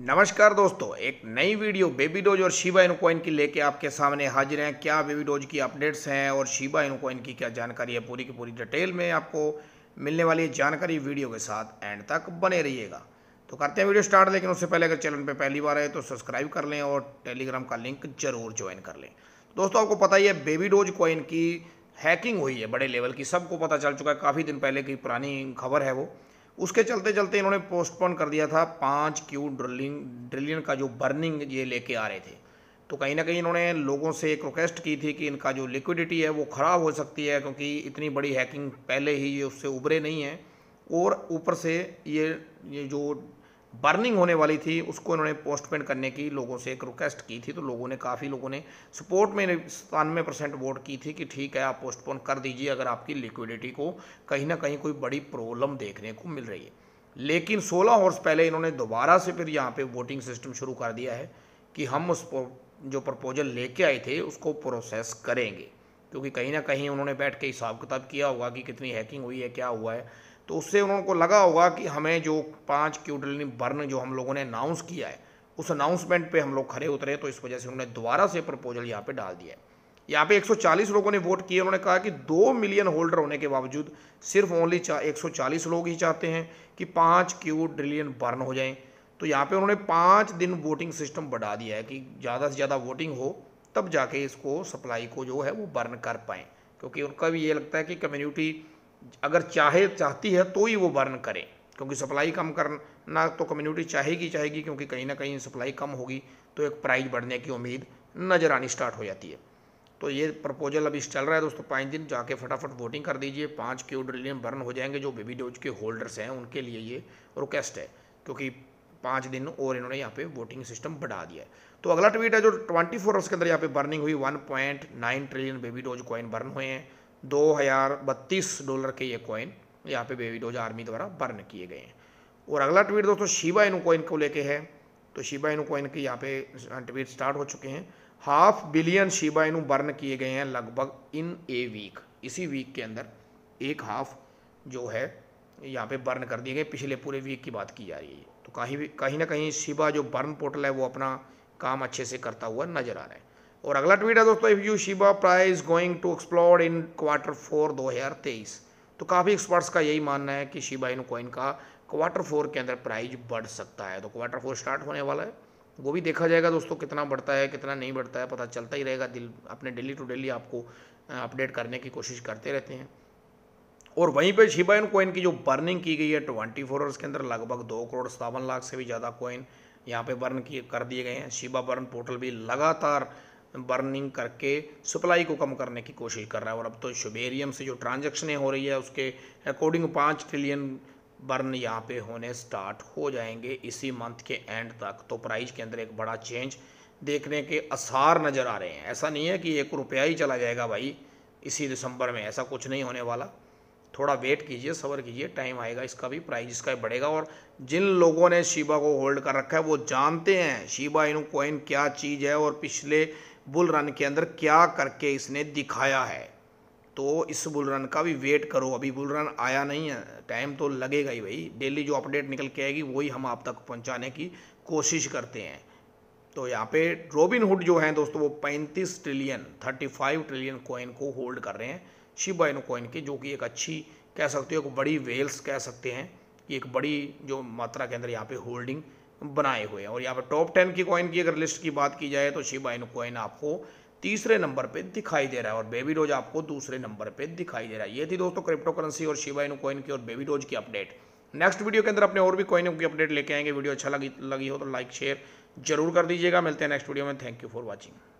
नमस्कार दोस्तों एक नई वीडियो बेबी डोज और शिबा इनु की लेके आपके सामने हाजिर हैं क्या बेबी डोज की अपडेट्स हैं और शिबा इनु की क्या जानकारी है पूरी की पूरी डिटेल में आपको मिलने वाली जानकारी वीडियो के साथ एंड तक बने रहिएगा तो करते हैं वीडियो स्टार्ट लेकिन उससे पहले अगर चैनल पर पहली बार है तो सब्सक्राइब कर लें और टेलीग्राम का लिंक जरूर ज्वाइन कर लें दोस्तों आपको पता ही है बेबी डोज कॉइन की हैकिंग हुई है बड़े लेवल की सबको पता चल चुका है काफ़ी दिन पहले की पुरानी खबर है वो उसके चलते चलते इन्होंने पोस्टपोन कर दिया था पाँच क्यू ड्रिलिंग ड्रिलियन का जो बर्निंग ये लेके आ रहे थे तो कहीं ना कहीं इन्होंने लोगों से एक रिक्वेस्ट की थी कि इनका जो लिक्विडिटी है वो ख़राब हो सकती है क्योंकि इतनी बड़ी हैकिंग पहले ही ये उससे उभरे नहीं हैं और ऊपर से ये ये जो बर्निंग होने वाली थी उसको इन्होंने पोस्टपेंड करने की लोगों से एक रिक्वेस्ट की थी तो लोगों ने काफ़ी लोगों ने सपोर्ट में सतानवे परसेंट वोट की थी कि ठीक है आप पोस्टपोन कर दीजिए अगर आपकी लिक्विडिटी को कहीं ना कहीं कोई बड़ी प्रॉब्लम देखने को मिल रही है लेकिन 16 आवर्स पहले इन्होंने दोबारा से फिर यहाँ पे वोटिंग सिस्टम शुरू कर दिया है कि हम उस जो प्रपोजल लेके आए थे उसको प्रोसेस करेंगे क्योंकि कहीं ना कहीं उन्होंने बैठ के हिसाब किताब किया होगा कि कितनी हैकिंग हुई है क्या हुआ है तो उससे उनको लगा होगा कि हमें जो पाँच क्यूडलिनी बर्न जो हम लोगों ने अनाउंस किया है उस अनाउंसमेंट पे हम लोग खड़े उतरे तो इस वजह से उन्होंने दोबारा से प्रपोजल यहाँ पे डाल दिया है यहाँ पे 140 लोगों ने वोट किए उन्होंने कहा कि दो मिलियन होल्डर होने के बावजूद सिर्फ ओनली चा एक लोग ही चाहते हैं कि पाँच क्यू ड्रिलियन बर्न हो जाएँ तो यहाँ पर उन्होंने पाँच दिन वोटिंग सिस्टम बढ़ा दिया है कि ज़्यादा से ज़्यादा वोटिंग हो तब जाके इसको सप्लाई को जो है वो बर्न कर पाएँ क्योंकि उनका भी ये लगता है कि कम्युनिटी अगर चाहे चाहती है तो ही वो बर्न करें क्योंकि सप्लाई कम करना तो कम्युनिटी चाहेगी चाहेगी क्योंकि कहीं ना कहीं सप्लाई कम होगी तो एक प्राइस बढ़ने की उम्मीद नज़र आनी स्टार्ट हो जाती है तो ये प्रपोजल अभी चल रहा है दोस्तों पाँच दिन जाके फटाफट वोटिंग कर दीजिए पाँच क्यू ड्रिलियन बर्न हो जाएंगे जो बेबी डोज के होल्डर्स हैं उनके लिए ये रिक्वेस्ट है क्योंकि पाँच दिन और इन्होंने यहाँ पे वोटिंग सिस्टम बढ़ा दिया है तो अगला ट्वीट है जो 24 फोर आवर्स के अंदर यहाँ पे बर्निंग हुई 1.9 trillion Baby Doge coin burn हुए हैं दो हज़ार बत्तीस डॉलर के ये कॉइन यहाँ पे बेबी डोज आर्मी द्वारा बर्न किए गए हैं और अगला ट्वीट दोस्तों शिबा इनू कॉइन को लेके है तो शिबा इनू कॉइन के यहाँ पे ट्वीट स्टार्ट हो चुके हैं half billion Shiba Inu burn किए गए हैं लगभग इन ए वीक इसी वीक के अंदर एक हाफ जो है यहाँ पे बर्न कर दिए गए पिछले पूरे वीक की बात की जा रही है तो कहीं भी कहीं ना कहीं शिबा जो बर्न पोर्टल है वो अपना काम अच्छे से करता हुआ नजर आ रहा है और अगला ट्वीट है दोस्तों if you Shiba price going to explore in quarter four दो हज़ार तेईस तो काफ़ी एक्सपर्ट्स का यही मानना है कि शिबा इन कॉइन का क्वार्टर फोर के अंदर प्राइज बढ़ सकता है तो क्वार्टर फोर स्टार्ट होने वाला है वो भी देखा जाएगा दोस्तों कितना बढ़ता है कितना नहीं बढ़ता है पता चलता ही रहेगा दिल अपने डेली टू डेली आपको अपडेट करने की कोशिश करते रहते हैं और वहीं शिबा इन कोइन की जो बर्निंग की गई है ट्वेंटी फोर आवर्स के अंदर लगभग दो करोड़ सतावन लाख से भी ज़्यादा कोइन यहाँ पे बर्न किए कर दिए गए हैं शिबा बर्न पोर्टल भी लगातार बर्निंग करके सप्लाई को कम करने की कोशिश कर रहा है और अब तो शुबेरियम से जो ट्रांजेक्शनें हो रही है उसके अकॉर्डिंग पाँच ट्रिलियन बर्न यहाँ पे होने स्टार्ट हो जाएंगे इसी मंथ के एंड तक तो प्राइस के अंदर एक बड़ा चेंज देखने के आसार नज़र आ रहे हैं ऐसा नहीं है कि एक रुपया ही चला जाएगा भाई इसी दिसंबर में ऐसा कुछ नहीं होने वाला थोड़ा वेट कीजिए सबर कीजिए टाइम आएगा इसका भी प्राइस इसका भी बढ़ेगा और जिन लोगों ने शिबा को होल्ड कर रखा है वो जानते हैं शिबा इनू कॉइन क्या चीज़ है और पिछले बुल रन के अंदर क्या करके इसने दिखाया है तो इस बुल रन का भी वेट करो अभी बुल रन आया नहीं है टाइम तो लगेगा ही भाई डेली जो अपडेट निकल के आएगी वही हम आप तक पहुंचाने की कोशिश करते हैं तो यहाँ पे रोबिन हुड जो हैं दोस्तों वो 35 ट्रिलियन 35 ट्रिलियन कॉइन को होल्ड कर रहे हैं शिबा इनो कॉइन की जो कि एक अच्छी कह सकते हो एक बड़ी वेल्स कह सकते हैं कि एक बड़ी जो मात्रा के अंदर यहाँ पे होल्डिंग बनाए हुए हैं और यहाँ पर टॉप टेन की कॉइन की अगर लिस्ट की बात की जाए तो शिबा इन कॉइन आपको तीसरे नंबर पे दिखाई दे रहा है और बेबी डोज आपको दूसरे नंबर पे दिखाई दे रहा है ये थी दोस्तों क्रिप्टो करेंसी और शिबा इन कॉइन की और बेबी डोज की अपडेट नेक्स्ट वीडियो के अंदर अपने और भी कॉइनों की अपडेट लेके आएंगे वीडियो अच्छा लगी लगी हो तो लाइक शेयर जरूर कर दीजिएगा मिलते हैं नेक्स्ट वीडियो में थैंक यू फॉर वॉचिंग